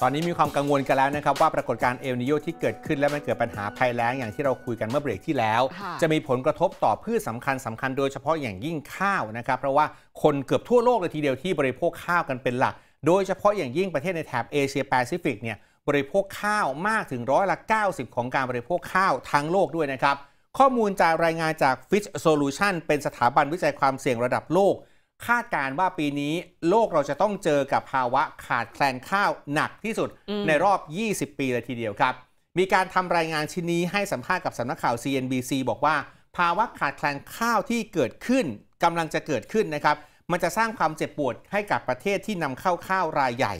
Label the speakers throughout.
Speaker 1: ตอนนี้มีความกังวลกันแล้วนะครับว่าปรากฏการณ์เอลนิโยที่เกิดขึ้นและมันเกิดปัญหาภัยแล้งอย่างที่เราคุยกันเมื่อเบรกที่แล้ว จะมีผลกระทบต่อพืชสำคัญสำคัญโดยเฉพาะอย่างยิ่งข้าวนะครับเพราะว่าคนเกือบทั่วโลกเลยทีเดียวที่บริโภคข้าวกันเป็นหลัก โดยเฉพาะอย่างยิ่งประเทศในแถบเอเชียแปซิฟิกเนี่ยบริโภคข้าวมากถึงร้อยละ90ของการบริโภคข้าวทั้งโลกด้วยนะครับข้อมูลจากรายงานจาก Fitch Solution เป็นสถาบันวิจัยความเสี่ยงระดับโลกคาดการว่าปีนี้โลกเราจะต้องเจอกับภาวะขาดแคลนข้าวหนักที่สุดในรอบ 20 ปีเลยทีเดียวครับ มีการทำรายงานชิ้นนี้ให้สัมภาษณ์กับสำนักข่าว CNBC บอกว่า ภาวะขาดแคลนข้าวที่เกิดขึ้นกำลังจะเกิดขึ้นนะครับ มันจะสร้างความเจ็บปวดให้กับประเทศที่นำเข้าข้าวรายใหญ่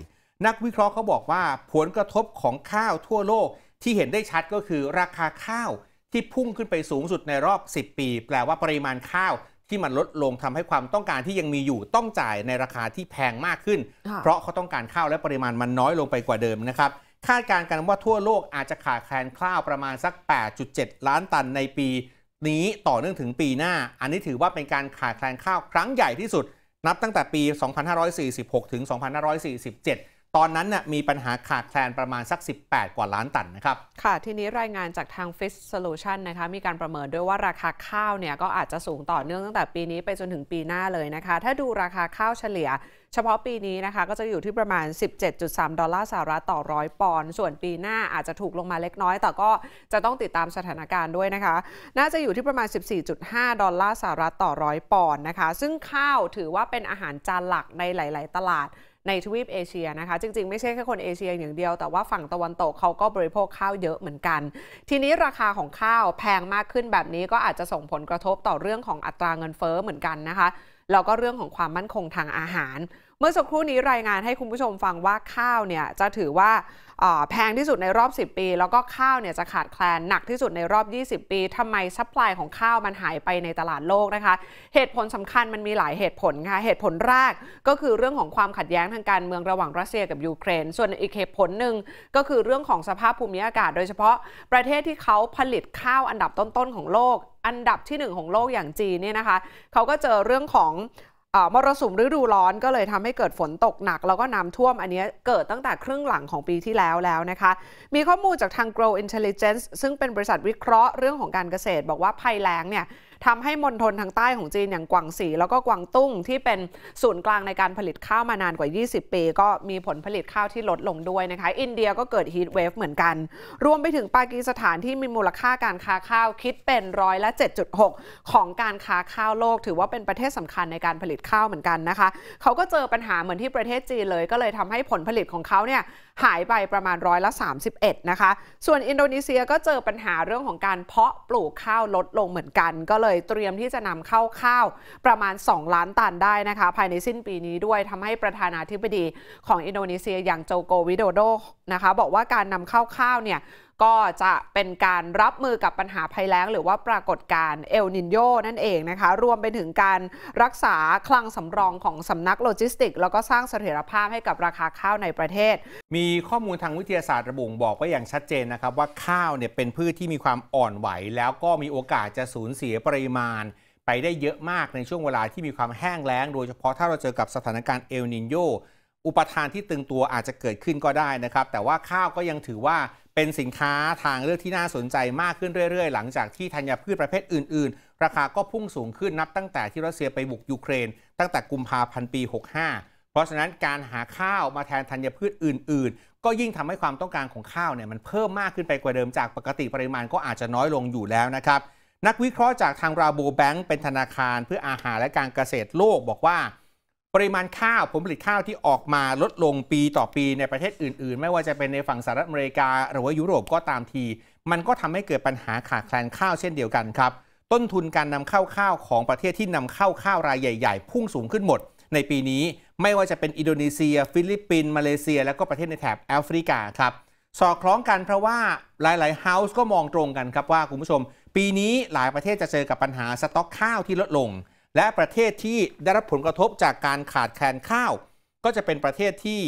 Speaker 1: นักวิเคราะห์เขาบอกว่าผลกระทบของข้าวทั่วโลกที่เห็นได้ชัดก็คือ ราคาข้าว ที่พุ่งขึ้นไปสูงสุดในรอบ 10 ปี แปลว่าปริมาณข้าวที่มันลดลงทำให้ความต้องการที่ยังมีอยู่ต้องจ่ายในราคาที่แพงมากขึ้น เพราะเขาต้องการข้าวและปริมาณมันน้อยลงไปกว่าเดิมนะครับคาดการณ์กันว่าทั่วโลกอาจจะขาดแคลนข้าวประมาณสัก 8.7 ล้านตันในปีนี้ต่อเนื่องถึงปีหน้า อันนี้ถือว่าเป็นการขาดแคลนข้าวครั้งใหญ่ที่สุด นับตั้งแต่ปี 2546 ถึง 2547ตอนนั้นน่ยมีปัญหาขาดแคลนประมาณสัก 18 กว่าล้านตันนะครับ
Speaker 2: ค่ะ ทีนี้รายงานจากทาง f i s Solution นะคะมีการประเมิน ด้วยว่าราคาข้าวเนี่ยก็อาจจะสูงต่อเนื่องตั้งแต่ปีนี้ไปจนถึงปีหน้าเลยนะคะ ถ้าดูราคาข้าวเฉลี่ย เฉพาะปีนี้นะคะก็จะอยู่ที่ประมาณ 17.3 ดอลลาร์สหรัฐต่อร้อยปอนด์ ส่วนปีหน้าอาจจะถูกลงมาเล็กน้อย แต่ก็จะต้องติดตามสถานการณ์ด้วยนะคะ น่าจะอยู่ที่ประมาณ14.5ดอลลาร์สหรัฐต่อร้อยปอนด์นะคะ ซึ่งข้าวถือว่าเป็นอาหารจานหลักในหลาย ๆ ตลาดในทวีปเอเชียนะคะจริงๆไม่ใช่แค่คนเอเชียอย่างเดียว แต่ว่าฝั่งตะวันตกเขาก็บริโภคข้าวเยอะเหมือนกัน ทีนี้ราคาของข้าวแพงมากขึ้นแบบนี้ก็อาจจะส่งผลกระทบต่อเรื่องของอัตราเงินเฟ้อเหมือนกันนะคะแล้วก็เรื่องของความมั่นคงทางอาหารเมื่อสักครู่นี้รายงานให้คุณผู้ชมฟังว่าข้าวเนี่ยจะถือว่าแพงที่สุดในรอบ 10 ปี แล้วก็ข้าวเนี่ยจะขาดแคลนหนักที่สุดในรอบ 20 ปี ทำไมซัพพลายของข้าวมันหายไปในตลาดโลกนะคะ เหตุผลสำคัญมันมีหลายเหตุผลค่ะ เหตุผลแรกก็คือเรื่องของความขัดแย้งทางการเมืองระหว่างรัสเซียกับยูเครน ส่วนอีกเหตุผลหนึ่งก็คือเรื่องของสภาพภูมิอากาศ โดยเฉพาะประเทศที่เขาผลิตข้าวอันดับต้นๆของโลก อันดับที่ 1 ของโลกอย่างจีนเนี่ยนะคะเขาก็เจอเรื่องของมรสุมฤดูร้อนก็เลยทำให้เกิดฝนตกหนัก แล้วก็น้าท่วมอันนี้เกิดตั้งแต่ครึ่งหลังของปีที่แล้วแล้วนะคะ มีข้อมูลจากทาง Grow Intelligence ซึ่งเป็นบริษัทวิเคราะห์เรื่องของการเกษตร บอกว่าภัยแล้งเนี่ยทำให้มณฑลทางใต้ของจีนอย่างกวางสีแล้วก็กวางตุ้งที่เป็นศูนย์กลางในการผลิตข้าวมานานกว่า 20 ปี ก็มีผลผลิตข้าวที่ลดลงด้วยนะคะ อินเดียก็เกิดฮีทเวฟเหมือนกัน รวมไปถึงปากีสถานที่มีมูลค่าการค้าข้าวคิดเป็นร้อยละ 7.6 ของการค้าข้าวโลก ถือว่าเป็นประเทศสำคัญในการผลิตข้าวเหมือนกันนะคะ เขาก็เจอปัญหาเหมือนที่ประเทศจีนเลยก็เลยทำให้ผลผลิตของเขาเนี่ยหายไปประมาณร้อยละ 31นะคะส่วนอินโดนีเซียก็เจอปัญหาเรื่องของการเพาะปลูกข้าวลดลงเหมือนกันก็เลยเยเตรียมที่จะนำเข้าข้าวประมาณ 2 ล้านตันได้นะคะ ภายในสิ้นปีนี้ด้วยทำให้ประธานาธิบดีของอินโดนีเซีย อย่างโจโกวิโดโดนะคะบอกว่าการนำเข้าข้าวเนี่ยก็จะเป็นการรับมือกับปัญหาภัยแล้ง หรือว่าปรากฏการณ์เอลนินโยนั่นเองนะคะ รวมไปถึงการรักษาคลังสำรองของสำนักโลจิสติกแล้วก็สร้างเสถียรภาพให้กับราคาข้าวในประเทศ มี
Speaker 1: ข้อมูลทางวิทยาศาสตร์ระบุบอกว่าอย่างชัดเจนนะครับ ว่าข้าวเนี่ยเป็นพืชที่มีความอ่อนไหว แล้วก็มีโอกาสจะสูญเสียปริมาณ ไปได้เยอะมากในช่วงเวลาที่มีความแห้งแล้ง โดยเฉพาะถ้าเราเจอกับสถานการณ์เอลนินโยอุปทานที่ตึงตัวอาจจะเกิดขึ้นก็ได้นะครับ แต่ว่าข้าวก็ยังถือว่าเป็นสินค้าทางเลือกที่น่าสนใจมากขึ้นเรื่อยๆ หลังจากที่ธัญพืชประเภทอื่นๆ ราคาก็พุ่งสูงขึ้นนับตั้งแต่ที่รัสเซียไปบุกยูเครนตั้งแต่กุมภาพันธ์ปี65 เพราะฉะนั้นการหาข้าวมาแทนธัญพืชอื่นๆ ก็ยิ่งทำให้ความต้องการของข้าวเนี่ยมันเพิ่มมากขึ้นไปกว่าเดิมจากปกติปริมาณก็อาจจะน้อยลงอยู่แล้วนะครับนักวิเคราะห์จากทางราโบแบงก์เป็นธนาคารเพื่ออาหารและการเกษตรโลกบอกว่าปริมาณข้าวผลผลิตข้าวที่ออกมาลดลงปีต่อปีในประเทศอื่นๆ ไม่ว่าจะเป็นในฝั่งสหรัฐอเมริกา หรือว่ายุโรปก็ตามที มันก็ทำให้เกิดปัญหาขาดแคลนข้าวเช่นเดียวกันครับ ต้นทุนการนำเข้าข้าวของประเทศที่นำเข้าข้าวรายใหญ่ๆ พุ่งสูงขึ้นหมด ในปีนี้ไม่ว่าจะเป็นอินโดนีเซีย ฟิลิปปินส์มาเลเซีย และก็ประเทศในแถบแอฟริกาครับสอดคล้องกันเพราะว่าหลายๆเฮาส์ก็มองตรงกันครับว่าคุณผู้ชมปีนี้หลายประเทศจะเจอกับปัญหาสต็อกข้าวที่ลดลงและประเทศที่ได้รับผลกระทบจากการขาดแคลนข้าว ก็จะเป็นประเทศที่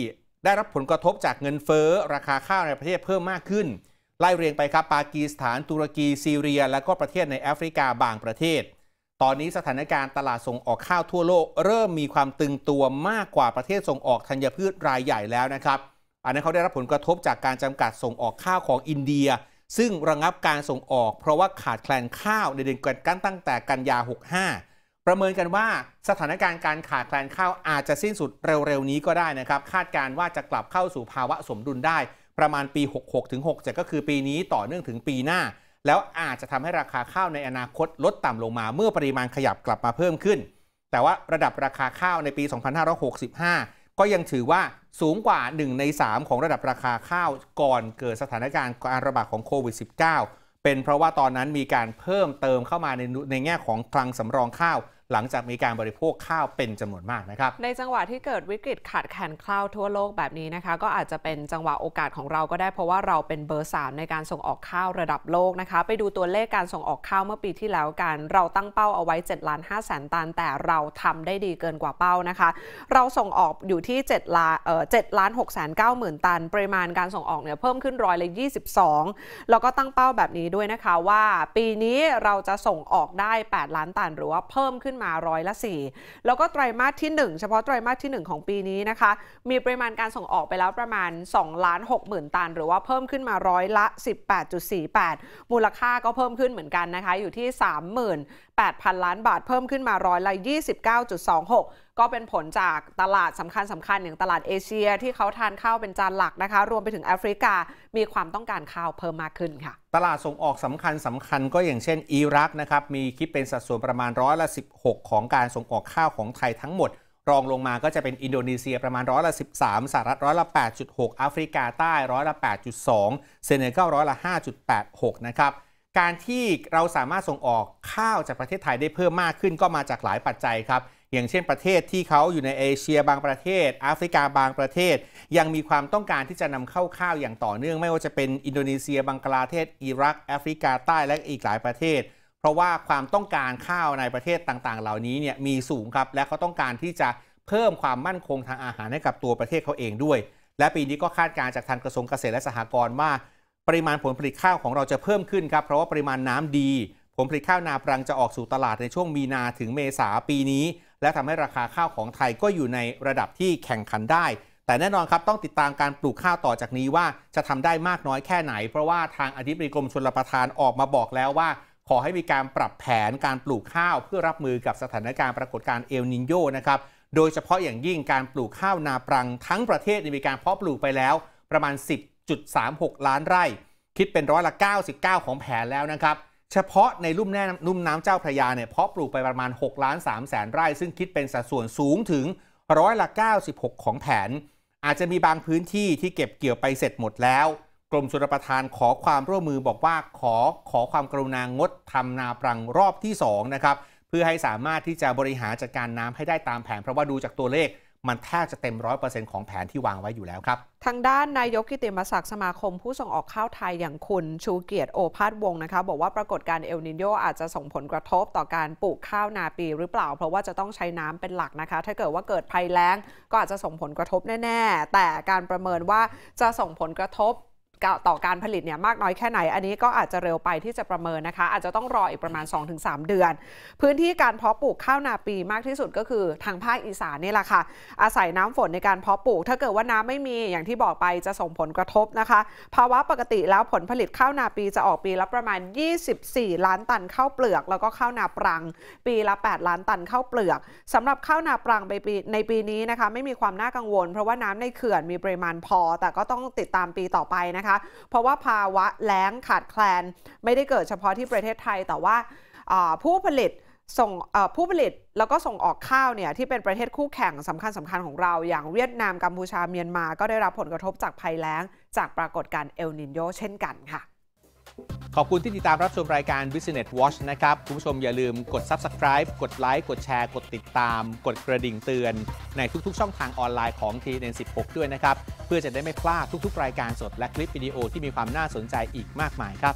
Speaker 1: ได้รับผลกระทบจากเงินเฟ้อ ราคาข้าวในประเทศเพิ่มมากขึ้น ไล่เรียงไปครับปากีสถาน ตุรกีซีเรีย และก็ประเทศในแอฟริกาบางประเทศ ตอนนี้สถานการณ์ตลาดส่งออกข้าวทั่วโลกเริ่มมีความตึงตัวมากกว่าประเทศส่งออกธัญพืชรายใหญ่แล้วนะครับ อันนี้เขาได้รับผลกระทบจากการจำกัดส่งออกข้าวของอินเดีย ซึ่งระงับการส่งออกเพราะว่าขาดแคลนข้าวในเดือนกันตั้งแต่กันยา65ประเมินกันว่าสถานการณ์การขาดแคลนข้าวอาจจะสิ้นสุดเร็วๆนี้ก็ได้นะครับคาดการว่าจะกลับเข้าสู่ภาวะสมดุลได้ ประมาณปี 66ถึง67ก็คือปีนี้ต่อเนื่องถึงปีหน้า แล้วอาจจะทำให้ราคาข้าวในอนาคตลดต่ำลงมา เมื่อปริมาณขยับกลับมาเพิ่มขึ้น แต่ว่าระดับราคาข้าวในปี 2565 ก็ยังถือว่าสูงกว่า1ใน 3 ของระดับราคาข้าวก่อนเกิดสถานการณ์การระบาดของโควิด -19 เป็นเพราะว่าตอนนั้นมีการเพิ่มเติมเข้ามาในในแง่ของคลังสำรองข้าวหลังจากมีการบริโภคข้าวเป็นจำนวนมากนะครับ
Speaker 2: ในจังหวะที่เกิดวิกฤตขาดแคลนข้าวทั่วโลกแบบนี้นะคะ ก็อาจจะเป็นจังหวะโอกาสของเราก็ได้เพราะว่าเราเป็นเบอร์ 3 ในการส่งออกข้าวระดับโลกนะคะ ไปดูตัวเลขการส่งออกข้าว เมื่อปีที่แล้วกัน เราตั้งเป้าเอาไว้7ล้าน5แสนตันแต่เราทำได้ดีเกินกว่าเป้านะคะ เราส่งออกอยู่ที่7ล้านเจ็ดล้านหกแสนเก้าหมื่นตัน ปริมาณการส่งออกเนี่ยเพิ่มขึ้นร้อยละสอแล้วก็ตั้งเป้าแบบนี้ด้วยนะคะว่าปีนี้เราจะส่งออกได้ 8 ล้านตัน หรือว่าเพิ่มขึ้นนมาร้อยละ 4 แล้วก็ไตรามาสที่ 1 เฉพาะไตรามาสที่ 1 ของปีนี้นะคะ มีปริมาณการส่งออกไปแล้วประมาณ2ล้าน6 0,000 ตัน หรือว่าเพิ่มขึ้นมาร้อยละ 18.48 มูลค่าก็เพิ่มขึ้นเหมือนกันนะคะ อยู่ที่8,000 ล้านบาทเพิ่มขึ้นมาร้อยละ 29.26 ก็เป็นผลจากตลาดสำคัญสำคัญอย่างตลาดเอเชียที่เขาทานข้าวเป็นจานหลักนะคะรวมไปถึงแอฟริกามีความต้องการข้าวเพิ่มมากขึ้นค่ะ
Speaker 1: ตลาดส่งออกสำคัญสำคัญก็อย่างเช่นอิรักนะครับมีคิดเป็นสัดส่วนประมาณร้อยละ 16 ของการส่งออกข้าวของไทยทั้งหมด รองลงมาก็จะเป็นอินโดนีเซียประมาณร้อยละ 13 สหรัฐร้อยละ 8.6 แอฟริกาใต้ร้อยละ 8.2 เซเนกัลร้อยละ 5.86 นะครับการที่เราสามารถส่งออกข้าวจากประเทศไทยได้เพิ่มมากขึ้นก็มาจากหลายปัจจัยครับ อย่างเช่นประเทศที่เขาอยู่ในเอเชียบางประเทศแอฟริกาบางประเทศ ยังมีความต้องการที่จะนำเข้าข้าวอย่างต่อเนื่องไม่ว่าจะเป็นอินโดนีเซียบังกลาเทศ อิรักแอฟริกาใต้และอีกหลายประเทศ เพราะว่าความต้องการข้าวในประเทศต่างๆ เหล่านี้เนี่ยมีสูงครับ และเขาต้องการที่จะเพิ่มความมั่นคงทางอาหารให้กับตัวประเทศเขาเองด้วยและปีนี้ก็คาดการณ์จากทางกระทรวงเกษตรและสหกรณ์ว่าปริมาณผลผลิตข้าวของเราจะเพิ่มขึ้นครับเพราะว่าปริมาณน้ำดีผลผลิตข้าวนาปรังจะออกสู่ตลาดในช่วงมีนาถึงเมษาปีนี้ และทำให้ราคาข้าวของไทยก็อยู่ในระดับที่แข่งขันได้ แต่แน่นอนครับต้องติดตามการปลูกข้าวต่อจากนี้ว่าจะทำได้มากน้อยแค่ไหน เพราะว่าทางอธิบดีกรมชลประทานออกมาบอกแล้วว่า ขอให้มีการปรับแผนการปลูกข้าวเพื่อรับมือกับสถานการณ์ปรากฏการณ์เอลนินโยนะครับโดยเฉพาะอย่างยิ่งการปลูกข้าวนาปรังทั้งประเทศมีการเพาะปลูกไปแล้วประมาณ10 1.36 ล้านไร่ คิดเป็นร้อยละ 99 ของแผนแล้วนะครับ เฉพาะในลุ่มแน่นุ่มน้ำเจ้าพระยาเนี่ยเพาะปลูกไปประมาณ 6 ล้าน3แสนไร่ซึ่งคิดเป็นสัดส่วนสูงถึงร้อยละ96ของแผน อาจจะมีบางพื้นที่ที่เก็บเกี่ยวไปเสร็จหมดแล้วกรมสุรประทานขอความร่วมมือบอกว่าขอขอความกรุณางดทำนาปรังรอบที่ 2 นะครับ เพื่อให้สามารถที่จะบริหารจัดการน้ำให้ได้ตามแผน เพราะว่าดูจากตัวเลขมันแทบจะเต็มร้อยเปอร์เซ็นต์ของแผนที่วางไว้อยู่แล้วครับ
Speaker 2: ทางด้านนายกกิติมศักดิ์สมาคมผู้ส่งออกข้าวไทยอย่างคุณชูเกียรติโอภาสวงศ์นะคะบอกว่าปรากฏการเอลนินโยอาจจะส่งผลกระทบต่อการปลูกข้าวนาปีหรือเปล่า เพราะว่าจะต้องใช้น้ำเป็นหลักนะคะ ถ้าเกิดว่าเกิดภัยแล้งก็อาจจะส่งผลกระทบแน่ ๆ แต่การประเมินว่าจะส่งผลกระทบต่อการผลิตเนี่ยมากน้อยแค่ไหน อันนี้ก็อาจจะเร็วไปที่จะประเมินนะคะ อาจจะต้องรออีกประมาณ 2-3 เดือน พื้นที่การเพาะปลูกข้าวนาปีมากที่สุดก็คือทางภาคอีสานนี่แหละค่ะ อาศัยน้ำฝนในการเพาะปลูก ถ้าเกิดว่าน้ำไม่มีอย่างที่บอกไปจะส่งผลกระทบนะคะภาวะปกติแล้วผลผลิตข้าวนาปีจะออกปีละประมาณ 24 ล้านตันข้าวเปลือก แล้วก็ข้าวนาปรังปีละ 8 ล้านตันข้าวเปลือก สำหรับข้าวนาปรังในปีในปีนี้นะคะ ไม่มีความน่ากังวล เพราะว่าน้ำในเขื่อนมีปริมาณพอ แต่ก็ต้องติดตามปีต่อไปนะคะเพราะว่าภาวะแล้งขาดแคลนไม่ได้เกิดเฉพาะที่ประเทศไทย แต่ว่าผู้ผลิตส่งผู้ผลิตแล้วก็ส่งออกข้าวเนี่ยที่เป็นประเทศคู่แข่งสำคัญสำคัญของเราอย่างเวียดนามกัมพูชาเมียนมาก็ได้รับผลกระทบจากภัยแล้งจากปรากฏการณ์เอลนินโยเช่นกันค่ะ
Speaker 1: ขอบคุณที่ติดตามรับชมรายการ Business Watch นะครับ คุณผู้ชมอย่าลืมกด Subscribe กดไลค์ กดแชร์ กดติดตาม กดกระดิ่งเตือน ในทุกๆช่องทางออนไลน์ของ t n 16ด้วยนะครับ เพื่อจะได้ไม่พลาดทุกๆ ราย
Speaker 2: การสดและคลิปวิดีโอที่มีความน่าสนใจอีกมากมายครับ